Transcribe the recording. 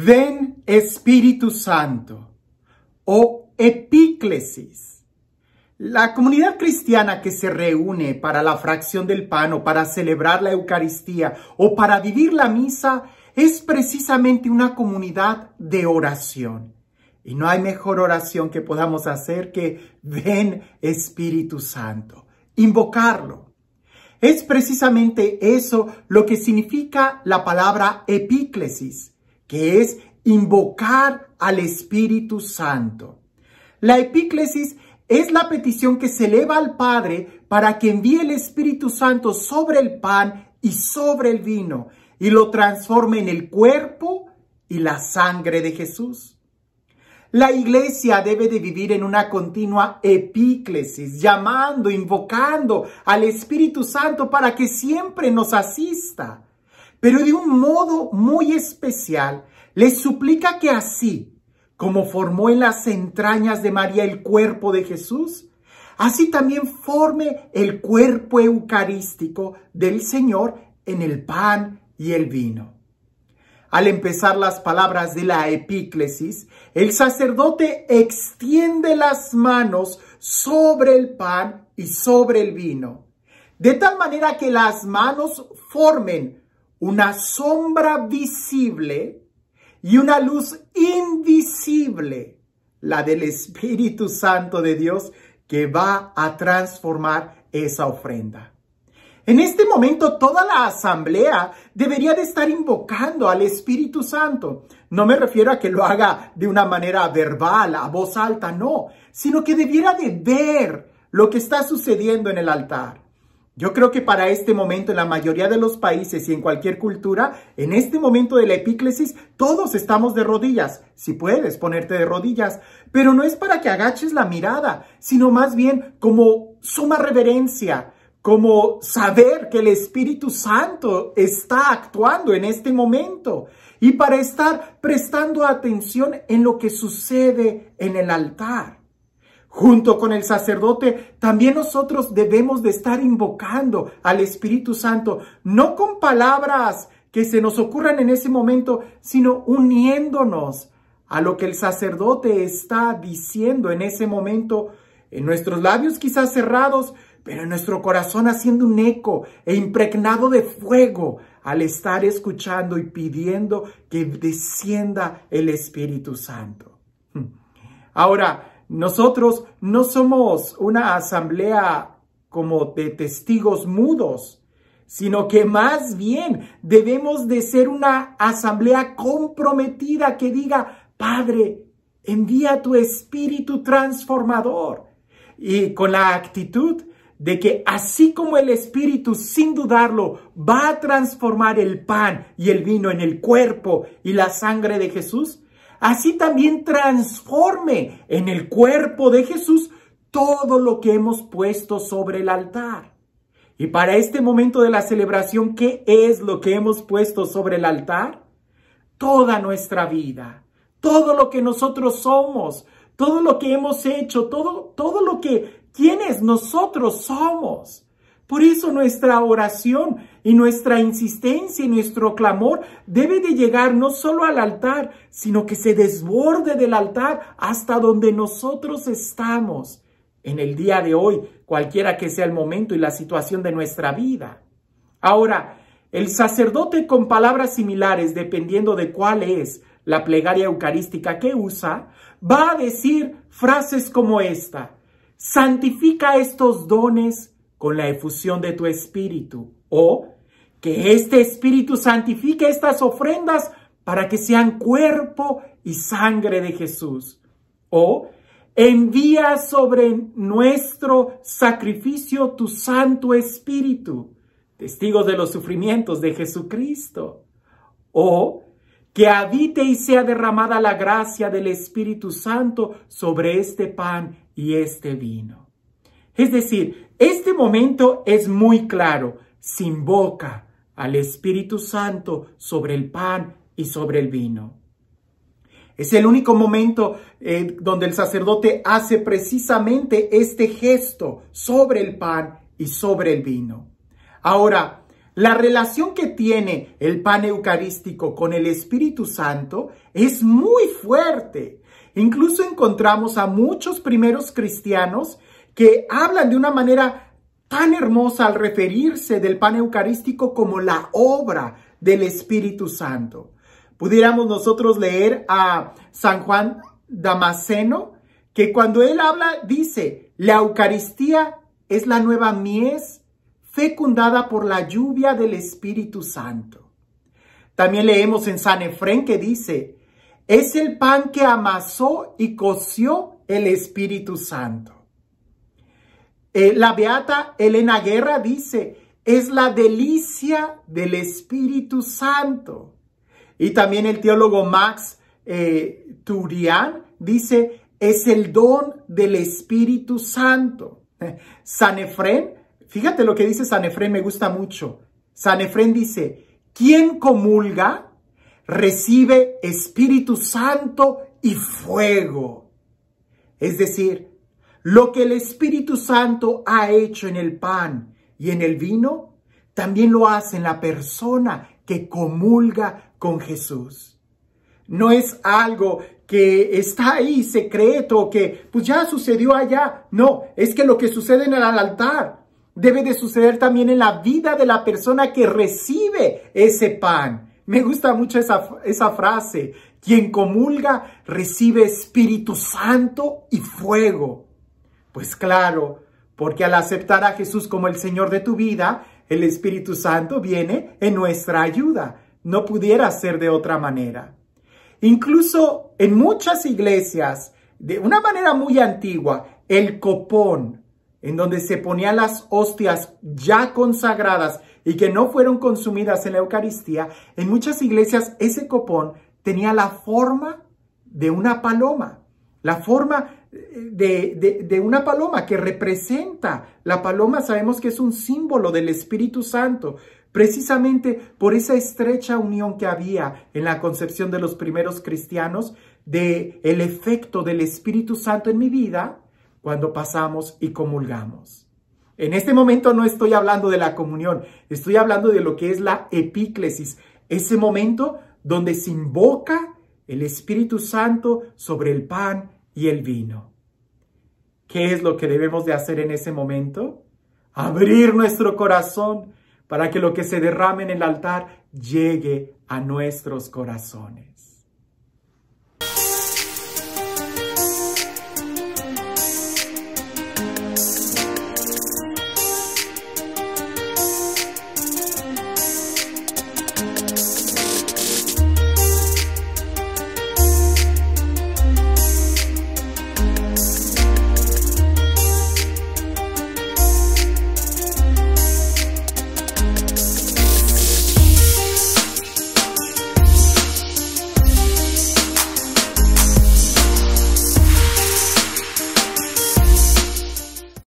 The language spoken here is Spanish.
Ven Espíritu Santo o epíclesis. La comunidad cristiana que se reúne para la fracción del pan o para celebrar la Eucaristía o para vivir la misa es precisamente una comunidad de oración. Y no hay mejor oración que podamos hacer que ven Espíritu Santo, invocarlo. Es precisamente eso lo que significa la palabra epíclesis que es invocar al Espíritu Santo. La epíclesis es la petición que se eleva al Padre para que envíe el Espíritu Santo sobre el pan y sobre el vino y lo transforme en el cuerpo y la sangre de Jesús. La iglesia debe de vivir en una continua epíclesis, llamando, invocando al Espíritu Santo para que siempre nos asista pero de un modo muy especial les suplica que así, como formó en las entrañas de María el cuerpo de Jesús, así también forme el cuerpo eucarístico del Señor en el pan y el vino. Al empezar las palabras de la epíclesis, el sacerdote extiende las manos sobre el pan y sobre el vino, de tal manera que las manos formen una sombra visible y una luz invisible, la del Espíritu Santo de Dios que va a transformar esa ofrenda. En este momento toda la asamblea debería de estar invocando al Espíritu Santo. No me refiero a que lo haga de una manera verbal, a voz alta, no, sino que debiera de ver lo que está sucediendo en el altar. Yo creo que para este momento, en la mayoría de los países y en cualquier cultura, en este momento de la epíclesis, todos estamos de rodillas. Si puedes ponerte de rodillas, pero no es para que agaches la mirada, sino más bien como suma reverencia, como saber que el Espíritu Santo está actuando en este momento y para estar prestando atención en lo que sucede en el altar. Junto con el sacerdote, también nosotros debemos de estar invocando al Espíritu Santo, no con palabras que se nos ocurran en ese momento, sino uniéndonos a lo que el sacerdote está diciendo en ese momento, en nuestros labios quizás cerrados, pero en nuestro corazón haciendo un eco e impregnado de fuego al estar escuchando y pidiendo que descienda el Espíritu Santo. Ahora, nosotros no somos una asamblea como de testigos mudos, sino que más bien debemos de ser una asamblea comprometida que diga, Padre, envía tu espíritu transformador. Y con la actitud de que así como el espíritu, sin dudarlo, va a transformar el pan y el vino en el cuerpo y la sangre de Jesús, así también transforme en el cuerpo de Jesús todo lo que hemos puesto sobre el altar. Y para este momento de la celebración, ¿qué es lo que hemos puesto sobre el altar? Toda nuestra vida, todo lo que nosotros somos, todo lo que hemos hecho, todo, todo lo que, quienes nosotros somos. Por eso nuestra oración y nuestra insistencia y nuestro clamor debe de llegar no solo al altar, sino que se desborde del altar hasta donde nosotros estamos en el día de hoy, cualquiera que sea el momento y la situación de nuestra vida. Ahora, el sacerdote con palabras similares, dependiendo de cuál es la plegaria eucarística que usa, va a decir frases como esta. Santifica estos dones con la efusión de tu espíritu. O que este Espíritu santifique estas ofrendas para que sean cuerpo y sangre de Jesús. O envía sobre nuestro sacrificio tu Santo Espíritu, testigos de los sufrimientos de Jesucristo. O que habite y sea derramada la gracia del Espíritu Santo sobre este pan y este vino. Es decir, este momento es muy claro, sin boca, al Espíritu Santo sobre el pan y sobre el vino. Es el único momento eh, donde el sacerdote hace precisamente este gesto sobre el pan y sobre el vino. Ahora, la relación que tiene el pan eucarístico con el Espíritu Santo es muy fuerte. Incluso encontramos a muchos primeros cristianos que hablan de una manera tan hermosa al referirse del pan eucarístico como la obra del Espíritu Santo. Pudiéramos nosotros leer a San Juan Damasceno, que cuando él habla dice, la Eucaristía es la nueva mies fecundada por la lluvia del Espíritu Santo. También leemos en San Efrén que dice, es el pan que amasó y coció el Espíritu Santo. Eh, la beata Elena Guerra dice, es la delicia del Espíritu Santo. Y también el teólogo Max eh, Turian dice, es el don del Espíritu Santo. Eh, San Efren, fíjate lo que dice San Efren, me gusta mucho. San Efren dice, quien comulga recibe Espíritu Santo y fuego. Es decir, lo que el Espíritu Santo ha hecho en el pan y en el vino, también lo hace en la persona que comulga con Jesús. No es algo que está ahí secreto, que pues ya sucedió allá. No, es que lo que sucede en el altar debe de suceder también en la vida de la persona que recibe ese pan. Me gusta mucho esa, esa frase. Quien comulga recibe Espíritu Santo y fuego. Pues claro, porque al aceptar a Jesús como el Señor de tu vida, el Espíritu Santo viene en nuestra ayuda. No pudiera ser de otra manera. Incluso en muchas iglesias, de una manera muy antigua, el copón, en donde se ponían las hostias ya consagradas y que no fueron consumidas en la Eucaristía, en muchas iglesias ese copón tenía la forma de una paloma, la forma de, una paloma que representa. La paloma sabemos que es un símbolo del Espíritu Santo, precisamente por esa estrecha unión que había en la concepción de los primeros cristianos de el efecto del Espíritu Santo en mi vida cuando pasamos y comulgamos. En este momento no estoy hablando de la comunión, estoy hablando de lo que es la epíclesis, ese momento donde se invoca el Espíritu Santo sobre el pan y el vino. ¿Qué es lo que debemos de hacer en ese momento? Abrir nuestro corazón para que lo que se derrame en el altar llegue a nuestros corazones.